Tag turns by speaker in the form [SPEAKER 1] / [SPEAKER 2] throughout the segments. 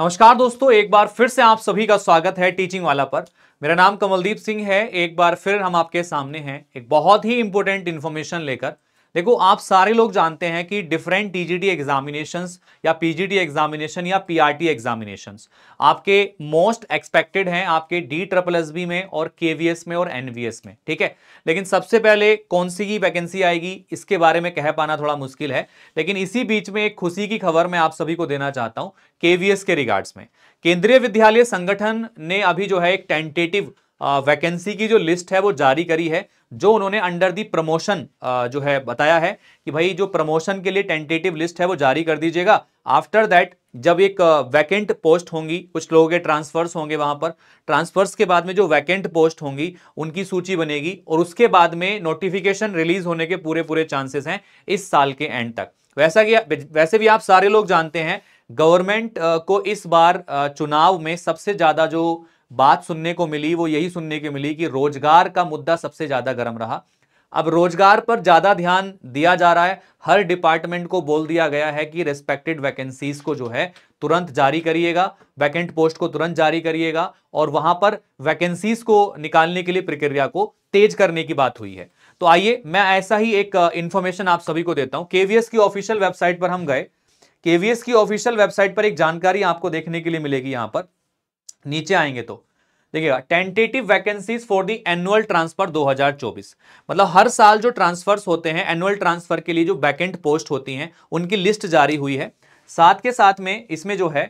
[SPEAKER 1] नमस्कार दोस्तों एक बार फिर से आप सभी का स्वागत है टीचिंग वाला पर मेरा नाम कमलदीप सिंह है एक बार फिर हम आपके सामने हैं एक बहुत ही इंपॉर्टेंट इन्फॉर्मेशन लेकर देखो आप सारे लोग जानते हैं कि डिफरेंट टीजीटी एग्जामिनेशंस या पीजीटी एग्जामिनेशन या पीआरटी एग्जामिनेशंस आपके मोस्ट एक्सपेक्टेड हैं आपके डी ट्रिपल एस बी में और केवीएस में और एनवीएस में ठीक है लेकिन सबसे पहले कौन सी की वैकेंसी आएगी इसके बारे में कह पाना थोड़ा मुश्किल है लेकिन इसी बीच में एक खुशी की खबर मैं आप सभी को देना चाहता हूँ केवीएस के रिगार्ड्स में केंद्रीय विद्यालय संगठन ने अभी जो है एक टेंटेटिव वैकेंसी की जो लिस्ट है वो जारी करी है जो उन्होंने अंडर दी प्रमोशन जो है बताया है कि भाई जो प्रमोशन के लिए टेंटेटिव लिस्ट है वो जारी कर दीजिएगा आफ्टर दैट जब एक वैकेंट पोस्ट होंगी कुछ लोगों के ट्रांसफर्स होंगे वहां पर ट्रांसफर्स के बाद में जो वैकेंट पोस्ट होंगी उनकी सूची बनेगी और उसके बाद में नोटिफिकेशन रिलीज होने के पूरे पूरे चांसेस हैं इस साल के एंड तक वैसा कि वैसे भी आप सारे लोग जानते हैं गवर्नमेंट को इस बार चुनाव में सबसे ज़्यादा जो बात सुनने को मिली वो यही सुनने को मिली कि रोजगार का मुद्दा सबसे ज्यादा गर्म रहा अब रोजगार पर ज्यादा ध्यान दिया जा रहा है हर डिपार्टमेंट को बोल दिया गया है कि रेस्पेक्टेड वैकेंसीज को जो है तुरंत जारी करिएगा वैकेंट पोस्ट को तुरंत जारी करिएगा और वहां पर वैकेंसीज को निकालने के लिए प्रक्रिया को तेज करने की बात हुई है तो आइए मैं ऐसा ही एक इंफॉर्मेशन आप सभी को देता हूं केवीएस की ऑफिशियल वेबसाइट पर हम गए केवीएस की ऑफिशियल वेबसाइट पर एक जानकारी आपको देखने के लिए मिलेगी यहां पर नीचे आएंगे तो देखिएगा tentative vacancies for the annual transfer 2024 मतलब हर साल जो ट्रांसफर्स होते हैं एनुअल ट्रांसफर के लिए जो वैकेंट पोस्ट होती हैं उनकी लिस्ट जारी हुई है साथ के साथ में इसमें जो है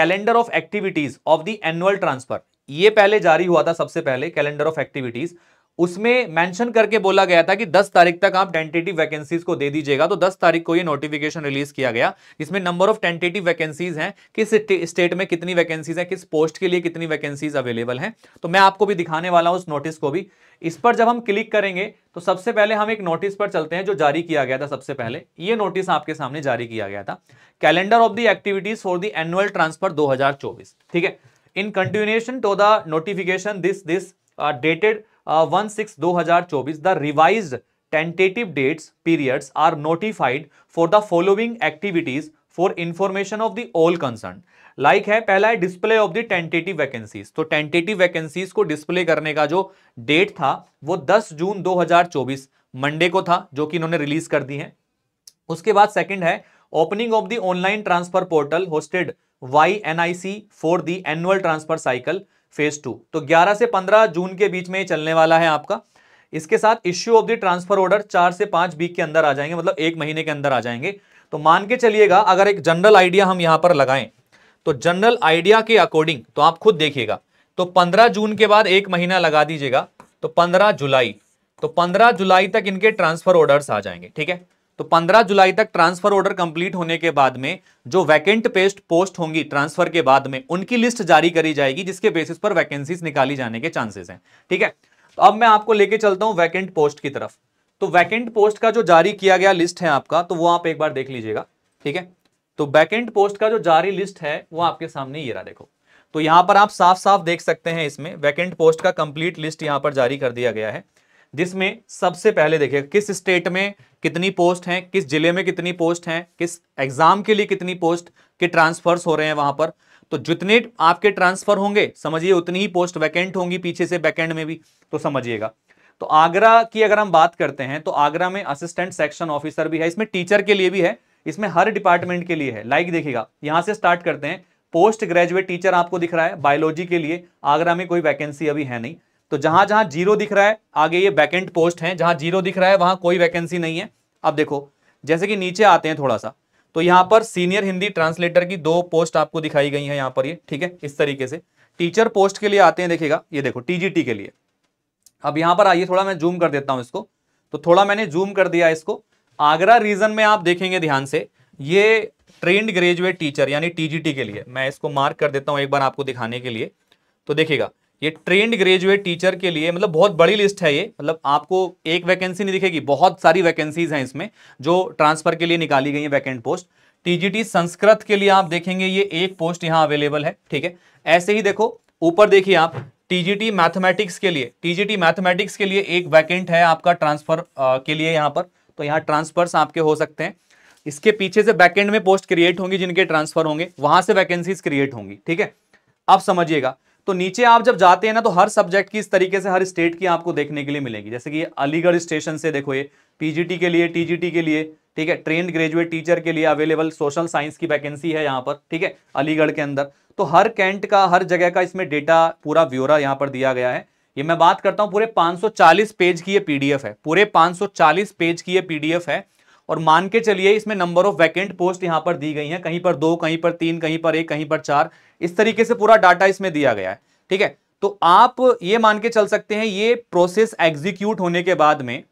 [SPEAKER 1] calendar of activities of the annual transfer ये पहले जारी हुआ था सबसे पहले कैलेंडर ऑफ एक्टिविटीज उसमें मेंशन करके बोला गया था कि 10 तारीख तक आप टेंटेटिव वैकेंसीज को दे दीजिएगा तो 10 तारीख को ये नोटिफिकेशन रिलीज किया गया जिसमें नंबर ऑफ टेंटेटिव वैकेंसीज हैं किस स्टेट में कितनी वैकेंसीज हैं किस पोस्ट के लिए कितनी वैकेंसीज अवेलेबल हैं तो मैं आपको भी दिखाने वाला हूं उस नोटिस को भी इस पर जब हम क्लिक करेंगे तो सबसे पहले हम एक नोटिस पर चलते हैं जो जारी किया गया था सबसे पहले ये नोटिस आपके सामने जारी किया गया था calendar of the activities for the annual transfer दो ठीक है in continuation to the notification this this dated Uh, तो वन सिक्स दो हजार चौबीस the revise tentative dates periods are notified for the following activities for information of the all concern like है पहला है display of the tentative vacancies तो tentative vacancies को display करने का जो डेट था वो 10 जून 2024 मंडे को था जो कि इन्होंने रिलीज कर दी है उसके बाद सेकंड है opening of the online transfer portal hosted by N I C for the annual transfer cycle phase two तो 11 से 15 जून के बीच में ये चलने वाला है आपका इसके साथ issue of the transfer order चार से पांच वीक के अंदर आ जाएंगे मतलब एक महीने के अंदर आ जाएंगे तो मान के चलिएगा अगर एक जनरल आइडिया हम यहां पर लगाएं तो जनरल आइडिया के अकॉर्डिंग तो आप खुद देखिएगा तो 15 जून के बाद एक महीना लगा दीजिएगा तो 15 जुलाई तो 15 जुलाई तक इनके ट्रांसफर ऑर्डर्स आ जाएंगे ठीक है तो 15 जुलाई तक ट्रांसफर ऑर्डर कंप्लीट होने के बाद में जो वैकेंट पेस्ट पोस्ट होंगी ट्रांसफर के बाद में उनकी लिस्ट जारी करी जाएगी जिसके बेसिस पर वैकेंसीज निकाली जाने के चांसेस हैं ठीक है तो अब मैं आपको लेके चलता हूं वैकेंट पोस्ट की तरफ तो वैकेंट पोस्ट का जो जारी किया गया लिस्ट है आपका तो वो आप एक बार देख लीजिएगा ठीक है तो वैकेंट पोस्ट का जो जारी लिस्ट है वो आपके सामने ये रहा देखो तो यहां पर आप साफ साफ देख सकते हैं इसमें वैकेंट पोस्ट का कंप्लीट लिस्ट यहां पर जारी कर दिया गया है जिसमें सबसे पहले देखिए किस स्टेट में कितनी पोस्ट हैं किस जिले में कितनी पोस्ट हैं किस एग्जाम के लिए कितनी पोस्ट के ट्रांसफर्स हो रहे हैं वहां पर तो जितने आपके ट्रांसफर होंगे समझिए उतनी ही पोस्ट वैकेंट होंगी पीछे से बैकेंड में भी तो समझिएगा तो आगरा की अगर हम बात करते हैं तो आगरा में असिस्टेंट सेक्शन ऑफिसर भी है इसमें टीचर के लिए भी है इसमें हर डिपार्टमेंट के लिए है लाइक देखिएगा यहां से स्टार्ट करते हैं पोस्ट ग्रेजुएट टीचर आपको दिख रहा है बायोलॉजी के लिए आगरा में कोई वैकेंसी अभी है नहीं तो जहां जहां जीरो दिख रहा है आगे ये वैकेंट पोस्ट है जहां जीरो दिख रहा है वहां कोई वैकेंसी नहीं है अब देखो जैसे कि नीचे आते हैं थोड़ा सा तो यहां पर सीनियर हिंदी ट्रांसलेटर की दो पोस्ट आपको दिखाई गई है यहां पर ये ठीक है इस तरीके से टीचर पोस्ट के लिए आते हैं देखिएगा ये देखो टीजीटी के लिए अब यहां पर आइए थोड़ा मैं जूम कर देता हूं इसको तो थोड़ा मैंने जूम कर दिया इसको आगरा रीजन में आप देखेंगे ध्यान से ये ट्रेंड ग्रेजुएट टीचर यानी टीजीटी के लिए मैं इसको मार्क कर देता हूं एक बार आपको दिखाने के लिए तो देखिएगा ये ट्रेंड ग्रेजुएट टीचर के लिए मतलब बहुत बड़ी लिस्ट है ये मतलब आपको एक वैकेंसी नहीं दिखेगी बहुत सारी वैकेंसीज हैं इसमें जो ट्रांसफर के लिए निकाली गई है वैकेंट पोस्ट टीजीटी संस्कृत के लिए आप देखेंगे ये एक पोस्ट यहाँ अवेलेबल है ठीक है ऐसे ही देखो ऊपर देखिए आप टीजीटी मैथमेटिक्स के लिए टीजीटी मैथमेटिक्स के लिए एक वैकेंट है आपका ट्रांसफर के लिए यहाँ पर तो यहाँ ट्रांसफर्स आपके हो सकते हैं इसके पीछे से बैकेंड में पोस्ट क्रिएट होंगी जिनके ट्रांसफर होंगे वहां से वैकेंसीज क्रिएट होंगी ठीक है अब समझिएगा तो नीचे आप जब जाते हैं ना तो हर सब्जेक्ट की इस तरीके से हर स्टेट की आपको देखने के लिए मिलेगी जैसे कि अलीगढ़ स्टेशन से देखो ये पीजीटी के लिए टीजीटी के लिए ठीक है ट्रेन ग्रेजुएट टीचर के लिए अवेलेबल सोशल साइंस की वैकेंसी है यहाँ पर ठीक है अलीगढ़ के अंदर तो हर कैंट का हर जगह का इसमें डेटा पूरा ब्यौरा यहाँ पर दिया गया है ये मैं बात करता हूँ पूरे 540 पेज की ये पीडीएफ है पूरे 540 पेज की ये पीडीएफ है और मान के चलिए इसमें नंबर ऑफ वैकेंट पोस्ट यहाँ पर दी गई हैं कहीं पर दो कहीं पर तीन कहीं पर एक कहीं पर चार इस तरीके से पूरा डाटा इसमें दिया गया है ठीक है तो आप ये मान के चल सकते हैं ये प्रोसेस एग्जीक्यूट होने के बाद में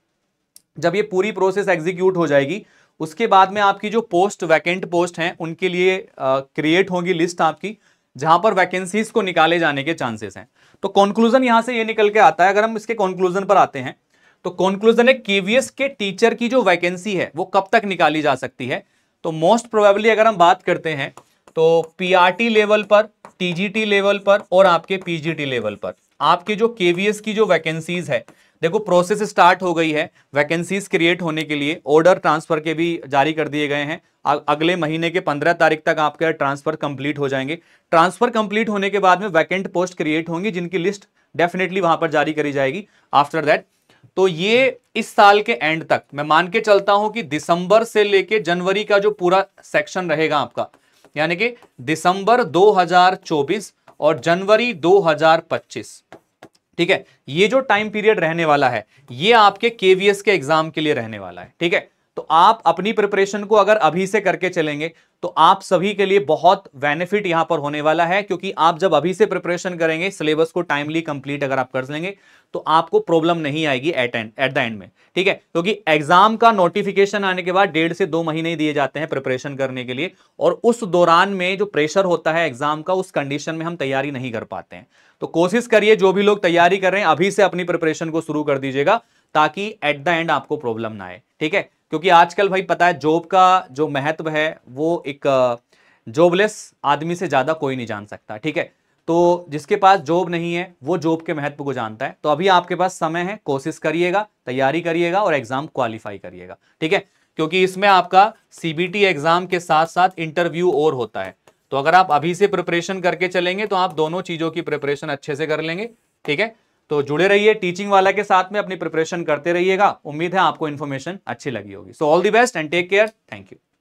[SPEAKER 1] जब ये पूरी प्रोसेस एग्जीक्यूट हो जाएगी उसके बाद में आपकी जो पोस्ट वैकेंट पोस्ट हैं उनके लिए क्रिएट होगी लिस्ट आपकी जहां पर वैकेंसीज को निकाले जाने के चांसेस हैं तो कॉन्क्लूजन यहां से ये निकल के आता है अगर हम इसके कॉन्क्लूजन पर आते हैं तो कंक्लूजन है केवीएस के टीचर की जो वैकेंसी है वो कब तक निकाली जा सकती है तो मोस्ट प्रोबेबली अगर हम बात करते हैं तो पीआरटी लेवल पर टीजीटी लेवल पर और आपके पीजीटी लेवल पर आपके जो केवीएस की जो वैकेंसीज है देखो प्रोसेस स्टार्ट हो गई है वैकेंसीज क्रिएट होने के लिए ऑर्डर ट्रांसफर के भी जारी कर दिए गए हैं अगले महीने के 15 तारीख तक आपके ट्रांसफर कंप्लीट हो जाएंगे ट्रांसफर कंप्लीट होने के बाद में वैकेंट पोस्ट क्रिएट होंगी जिनकी लिस्ट डेफिनेटली वहां पर जारी करी जाएगी आफ्टर दैट तो ये इस साल के एंड तक मैं मान के चलता हूं कि दिसंबर से लेके जनवरी का जो पूरा सेक्शन रहेगा आपका यानी कि दिसंबर 2024 और जनवरी 2025 ठीक है ये जो टाइम पीरियड रहने वाला है ये आपके केवीएस के एग्जाम के लिए रहने वाला है ठीक है तो आप अपनी प्रिपरेशन को अगर अभी से करके चलेंगे तो आप सभी के लिए बहुत बेनिफिट यहां पर होने वाला है क्योंकि आप जब अभी से प्रिपरेशन करेंगे सिलेबस को टाइमली कंप्लीट अगर आप कर लेंगे तो आपको प्रॉब्लम नहीं आएगी at end at the end में ठीक है क्योंकि तो एग्जाम का नोटिफिकेशन आने के बाद डेढ़ से दो महीने ही दिए जाते हैं प्रिपरेशन करने के लिए और उस दौरान में जो प्रेशर होता है एग्जाम का उस कंडीशन में हम तैयारी नहीं कर पाते हैं तो कोशिश करिए जो भी लोग तैयारी कर रहे हैं अभी से अपनी प्रिपरेशन को शुरू कर दीजिएगा ताकि एट द एंड आपको प्रॉब्लम ना आए ठीक है क्योंकि आजकल भाई पता है जॉब का जो महत्व है वो एक जॉबलेस आदमी से ज़्यादा कोई नहीं जान सकता ठीक है तो जिसके पास जॉब नहीं है वो जॉब के महत्व को जानता है तो अभी आपके पास समय है कोशिश करिएगा तैयारी करिएगा और एग्ज़ाम क्वालिफाई करिएगा ठीक है क्योंकि इसमें आपका सीबीटी एग्ज़ाम के साथ साथ इंटरव्यू और होता है तो अगर आप अभी से प्रिपरेशन करके चलेंगे तो आप दोनों चीज़ों की प्रिपरेशन अच्छे से कर लेंगे ठीक है तो जुड़े रहिए टीचिंग वाला के साथ में अपनी प्रिपरेशन करते रहिएगा उम्मीद है आपको इन्फॉर्मेशन अच्छी लगी होगी so all the best and take care thank you